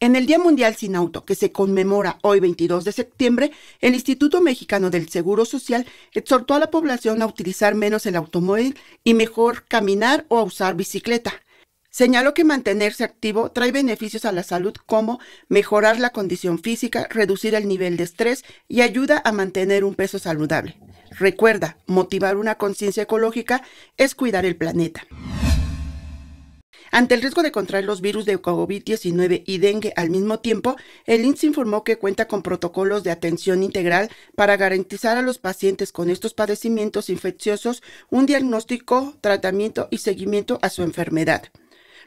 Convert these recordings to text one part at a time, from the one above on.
En el Día Mundial Sin Auto, que se conmemora hoy 22 de septiembre, el Instituto Mexicano del Seguro Social exhortó a la población a utilizar menos el automóvil y mejor caminar o a usar bicicleta. Señaló que mantenerse activo trae beneficios a la salud como mejorar la condición física, reducir el nivel de estrés y ayuda a mantener un peso saludable. Recuerda, motivar una conciencia ecológica es cuidar el planeta. Ante el riesgo de contraer los virus de COVID-19 y dengue al mismo tiempo, el INS informó que cuenta con protocolos de atención integral para garantizar a los pacientes con estos padecimientos infecciosos un diagnóstico, tratamiento y seguimiento a su enfermedad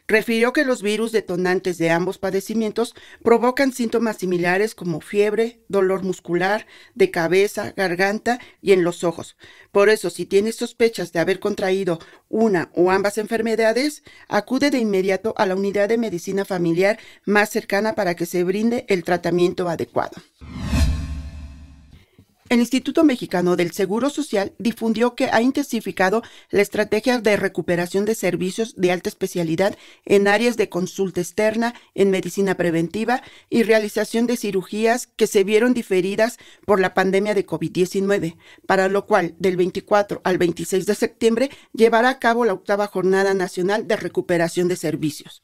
refirió que los virus detonantes de ambos padecimientos provocan síntomas similares como fiebre, dolor muscular, de cabeza, garganta y en los ojos. Por eso, si tienes sospechas de haber contraído una o ambas enfermedades, acude de inmediato a la unidad de medicina familiar más cercana para que se brinde el tratamiento adecuado. El Instituto Mexicano del Seguro Social difundió que ha intensificado la estrategia de recuperación de servicios de alta especialidad en áreas de consulta externa, en medicina preventiva y realización de cirugías que se vieron diferidas por la pandemia de COVID-19, para lo cual del 24 al 26 de septiembre llevará a cabo la octava Jornada Nacional de Recuperación de Servicios.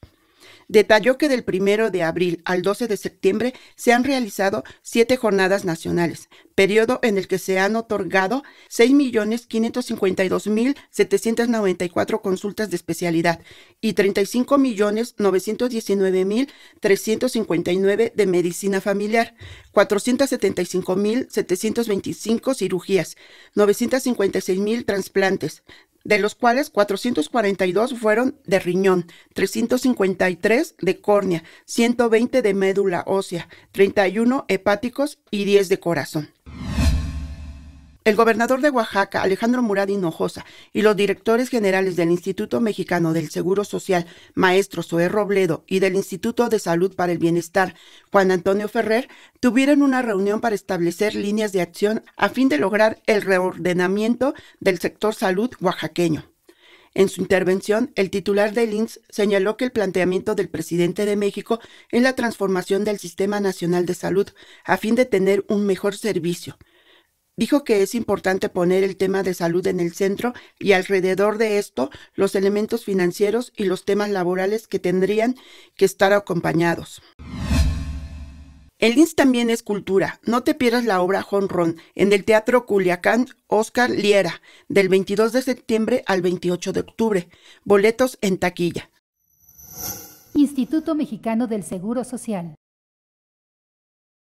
Detalló que del 1 de abril al 12 de septiembre se han realizado siete jornadas nacionales, periodo en el que se han otorgado 6.552.794 consultas de especialidad y 35.919.359 de medicina familiar, 475.725 cirugías, 956.000 trasplantes, de los cuales 442 fueron de riñón, 353 de córnea, 120 de médula ósea, 31 hepáticos y 10 de corazón. El gobernador de Oaxaca, Alejandro Murad Hinojosa, y los directores generales del Instituto Mexicano del Seguro Social, maestro Zoé Robledo, y del Instituto de Salud para el Bienestar, Juan Antonio Ferrer, tuvieron una reunión para establecer líneas de acción a fin de lograr el reordenamiento del sector salud oaxaqueño. En su intervención, el titular del INS señaló que el planteamiento del presidente de México es la transformación del Sistema Nacional de Salud a fin de tener un mejor servicio Dijo que es importante poner el tema de salud en el centro y alrededor de esto los elementos financieros y los temas laborales que tendrían que estar acompañados. El INS también es cultura. No te pierdas la obra Honron en el Teatro Culiacán Oscar Liera del 22 de septiembre al 28 de octubre. Boletos en taquilla. Instituto Mexicano del Seguro Social.